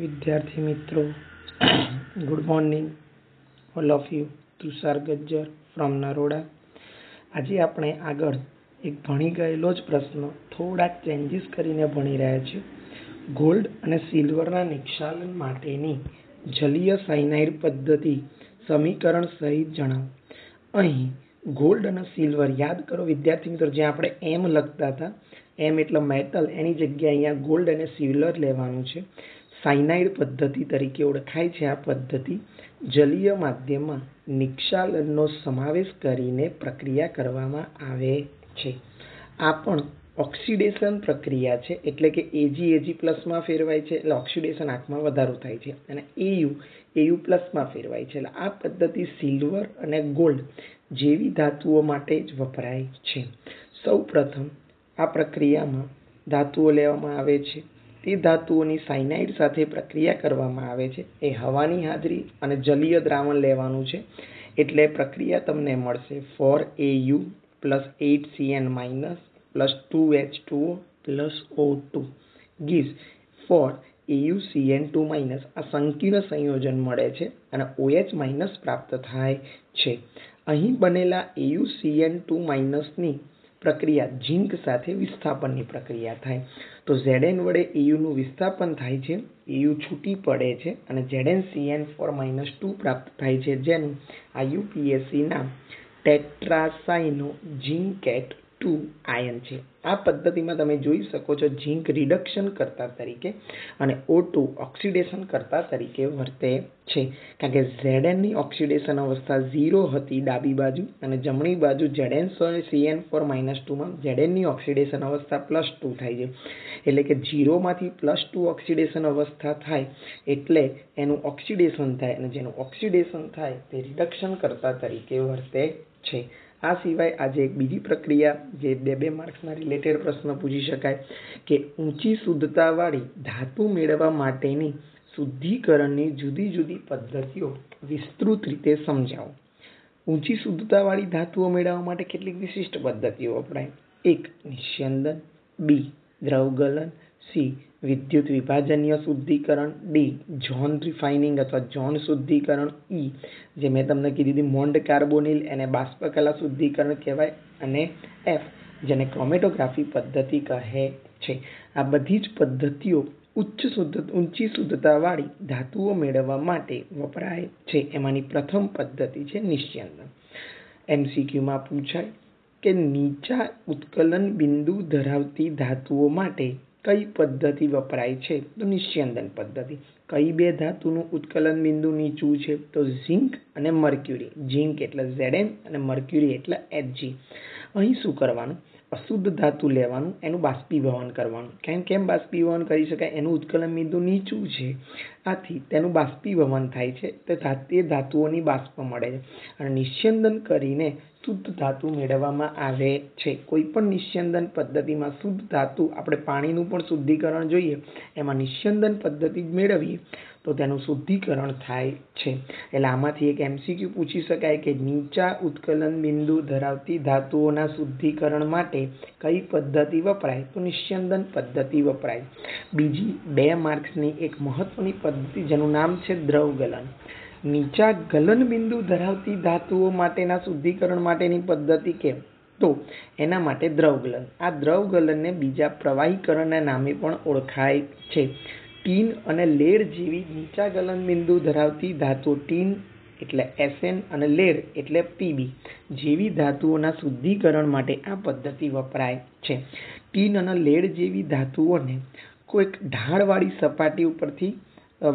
વિદ્યાર્થી મિત્રો good morning all of you Tushar Gajjar from Naroda આજે આપણે આગળ એક ભણી ગયેલો જ પ્રશ્ન થોડાક ચેન્જીસ કરીને ભણી રહ્યા છીએ ગોલ્ડ અને સિલ્વરના નિક્ષાલન માટેની જલીય સાઇનાઇડ પદ્ધતિ સમીકરણ સહિત જણાવો અહીં ગોલ્ડ અને સિલ્વર યાદ કરો વિદ્યાર્થી મિત્રો જે આપણે એમ લખતા હતા એમ એટલે મેટલ એની જગ્યાએ અહીંયા ગોલ્ડ અને સિલ્વર લેવાનું છે સાયનાઇડ પદ્ધતિ તરીકે ઓળખાય છે આ પદ્ધતિ જલીય માધ્યમમાં નિક્ષાલનનો સમાવેશ કરીને પ્રક્રિયા કરવામાં આવે છે આ પણ ઓક્સિડેશન પ્રક્રિયા છે એટલે કે એજી એજી પ્લસમાં ફેરવાય છે એટલે ઓક્સિડેશન આંખમાં વધારો થાય છે અને એયુ એયુ પ્લસમાં ફેરવાય છે એટલે આ પદ્ધતિ સિલ્વર અને ગોલ્ડ જેવી ધાતુઓ માટે જ વપરાય છે સૌ પ્રથમ આ પ્રક્રિયામાં ધાતુઓ લેવામાં આવે છે તે ધાતુઓની સાયનાઇડ સાથે પ્રક્રિયા કરવામાં આવે છે એ હવાની હાજરી અને જલીય દ્રાવણ લેવાનું છે એટલે પ્રક્રિયા તમને મળશે 4Au 8Cn 2H2O O2 gives 4AuCn2 આ સંકીર્ણ સંયોજન મળે છે અને માઇનસ પ્રાપ્ત થાય છે અહીં બનેલા AuCn2 ની પ્રક્રિયા જિંક સાથે વિસ્થાપનની પ્રક્રિયા થાય તો Zn વડે Auનું વિસ્થાપન થાય છે એયુ છૂટી પડે છે અને ફોર માઇનસ ટુ પ્રાપ્ત થાય છે જેનું IUPAC નામ ટેટ્રાસાઇનો ઝિંકેટ છે ટુ આયન છે આ પદ્ધતિમાં તમે જોઈ શકો છો ઝીંક રિડક્શન કરતા તરીકે અને O2 ઓક્સિડેશન કરતા તરીકે વર્તે છે કારણ કે Zn ઓક્સિડેશન અવસ્થા ઝીરો હતી ડાબી બાજુ અને જમણી બાજુ Zn2Cn4 2 માં Zn ની ઓક્સિડેશન અવસ્થા પ્લસ ટુ થાય છે એટલે કે ઝીરોમાંથી પ્લસ ટુ ઓક્સિડેશન અવસ્થા થાય એટલે એનું ઓક્સિડેશન થાય અને જેનું ઓક્સિડેશન થાય તે રિડક્શન કરતા તરીકે વર્તે છે આ સિવાય આજે એક બીજી પ્રક્રિયા જે બે બે માર્ક્સના રિલેટેડ પ્રશ્ન પૂછી શકાય કે ઊંચી શુદ્ધતાવાળી ધાતુ મેળવવા માટેની શુદ્ધિકરણની જુદી જુદી પદ્ધતિઓ વિસ્તૃત રીતે સમજાવો ઊંચી શુદ્ધતાવાળી ધાતુઓ મેળવવા માટે કેટલીક વિશિષ્ટ પદ્ધતિઓ વપરાય એક નિસ્યંદન બી દ્રવગલન સી વિદ્યુત વિભાજનીય શુદ્ધિકરણ ડી ઝોન રિફાઇનિંગ અથવા ઝોન શુદ્ધિકરણ ઈ જે મેં તમને કીધી હતી મોન્ડ કાર્બોનિલ એને બાષ્પ કલા શુદ્ધિકરણ કહેવાય અને એફ જેને ક્રોમેટોગ્રાફી પદ્ધતિ કહે છે આ બધી જ પદ્ધતિઓ ઉચ્ચ શુદ્ધ ઊંચી શુદ્ધતાવાળી ધાતુઓ મેળવવા માટે વપરાય છે એમાંની પ્રથમ પદ્ધતિ છે નિશ્યંદન એમસીક્યુમાં પૂછાય કે નીચા ઉત્કલન બિંદુ ધરાવતી ધાતુઓ માટે કઈ પદ્ધતિ વપરાય છે તો નિશ્ચયંદન પદ્ધતિ કઈ બે ધાતુનું ઉત્કલન બિંદુ નીચું છે તો ઝિંક અને મર્ક્યુરી ઝિંક એટલે Zn અને મર્ક્યુરી એટલે Hg અહીં શું કરવાનું અશુદ્ધ ધાતુ લેવાનું એનું બાષ્પીભવન કરવાનું કેમ કેમ બાષ્પીભવન કરી શકાય એનું ઉત્કલન બિંદુ નીચું છે આથી તેનું બાષ્પીભવન થાય છે તો તે ધાતુઓની બાષ્પ મળે છે અને નિસ્યંદન કરીને શુદ્ધ ધાતુ મેળવવામાં આવે છે કોઈપણ નિસ્યંદન પદ્ધતિમાં શુદ્ધ ધાતુ આપણે પાણીનું પણ શુદ્ધિકરણ જોઈએ એમાં નિસ્યંદન પદ્ધતિ મેળવીએ તો તેનું શુદ્ધિકરણ થાય છે એટલે આમાંથી એક એમસીક્યુ પૂછી શકાય કે નીચા ઉત્કલન બિંદુ ધરાવતી ધાતુઓના શુદ્ધિકરણ માટે માટે કઈ પદ્ધતિ વપરાય તો નિસ્યંદન પદ્ધતિ વપરાય બીજી બે માર્ક્સની એક મહત્વની પદ્ધતિ જેનું નામ છે દ્રવ ગલન નીચા ગલન બિંદુ ધરાવતી ધાતુઓ માટેના શુદ્ધિકરણ માટેની પદ્ધતિ કેમ તો એના માટે દ્રવ ગલન આ દ્રવ ગલનને બીજા પ્રવાહીકરણના નામે પણ ઓળખાય છે ટીન અને લેડ જેવી નીચા ગલન બિંદુ ધરાવતી ધાતુ ટીન એટલે Sn અને lead એટલે Pb જેવી ધાતુઓના શુદ્ધિકરણ માટે આ પદ્ધતિ વપરાય છે ટીન અને લેડ જેવી ધાતુઓને કોઈક ઢાળવાળી સપાટી ઉપરથી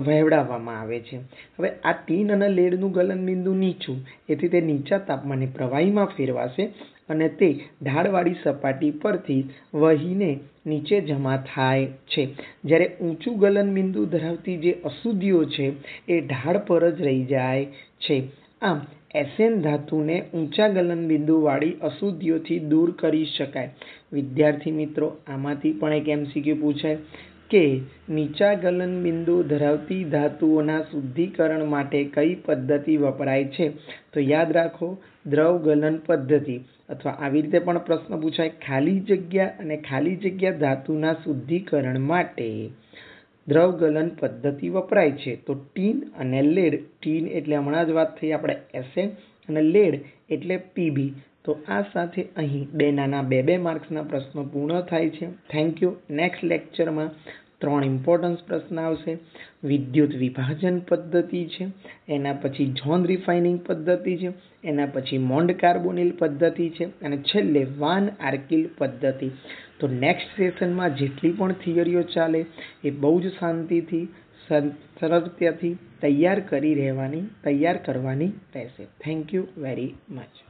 વહેવડાવવામાં આવે છે હવે આ ટીન અને લેડનું ગલનબિંદુ નીચું એથી તે નીચા તાપમાને પ્રવાહીમાં ફેરવાશે અને તે ઢાળવાળી સપાટી પરથી વહીને નીચે જમા થાય છે જ્યારે ઊંચું ગલનબિંદુ ધરાવતી જે અશુદ્ધિઓ છે એ ઢાળ પર જ રહી જાય છે આમ એસેન ધાતુને ઊંચા ગલનબિંદુવાળી અશુદ્ધિઓથી દૂર કરી શકાય વિદ્યાર્થી મિત્રો આમાંથી પણ એક MCQ પૂછાય કે નીચા ગલનબિંદુ ધરાવતી ધાતુઓના શુદ્ધિકરણ માટે કઈ પદ્ધતિ વપરાય છે તો યાદ રાખો દ્રવ ગલન પદ્ધતિ અથવા આવી રીતે પણ પ્રશ્ન પૂછાય ખાલી જગ્યા અને ખાલી જગ્યા ધાતુના શુદ્ધિકરણ માટે દ્રવ ગલન પદ્ધતિ વપરાય છે તો ટીન અને લેડ ટીન એટલે હમણાં જ વાત થઈ આપણે એસએ અને લેડ એટલે પીબી તો આ સાથે અહીં બે નાના બે બે માર્ક્સના પ્રશ્નો પૂર્ણ થાય છે થેન્ક યુ નેક્સ્ટ લેક્ચરમાં ત્રણ ઇમ્પોર્ટન્સ પ્રશ્ન આવશે વિદ્યુત વિભાજન પદ્ધતિ છે એના પછી ઝોન રિફાઇનિંગ પદ્ધતિ છે એના પછી મોન્ડ કાર્બોનિલ પદ્ધતિ છે અને છેલ્લે વાન આર્કિલ પદ્ધતિ તો નેક્સ્ટ સેશનમાં જેટલી પણ થિયરીઓ ચાલે એ બહુ જ શાંતિથી સરળતાથી તૈયાર કરી રહેવાની તૈયાર કરવાની રહેશે થેન્ક યુ વેરી મચ